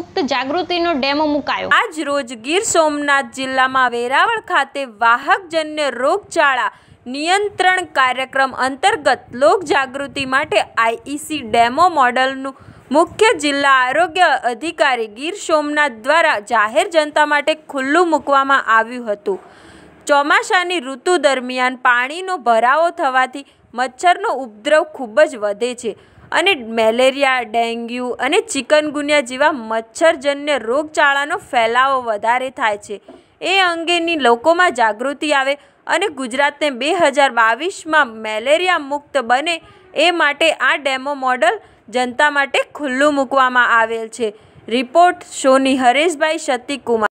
મુક્ત જાગૃતિનો ડેમો મુકાયો આજ રોજ ગીર સોમનાથ જિલ્લામાં વેરાવળ ખાતે વાહકજન્ય રોગચાળા નિયંત્રણ કાર્યક્રમ અંતર્ગત લોક જાગૃતિ માટે આઈઈસી ડેમો મોડલનું મુખ્ય જિલ્લા આરોગ્ય અધિકારી ગીર સોમનાથ દ્વારા જાહેર જનતા માટે ખુલ્લું મૂકવામાં આવ્યું હતું ચોમાસાની ઋતુ દરમિયાન પાણીનો ભરાવો થવાથી મચ્છરનો ઉપદ્રવ ખૂબ જ વધે છે અને મેલેરિયા ડેન્ગ્યુ અને ચિકનગુનિયા જેવા મચ્છરજન્ય રોગચાળાનો ફેલાવો વધારે થાય છે એ અંગેની લોકોમાં જાગૃતિ આવે અને ગુજરાતને બે હજાર બાવીસમાં મેલેરિયા મુક્ત બને એ માટે આ ડેમો મોડલ જનતા માટે ખુલ્લું મૂકવામાં આવેલ છે રિપોર્ટ સોની હરેશભાઈ સતીકુમાર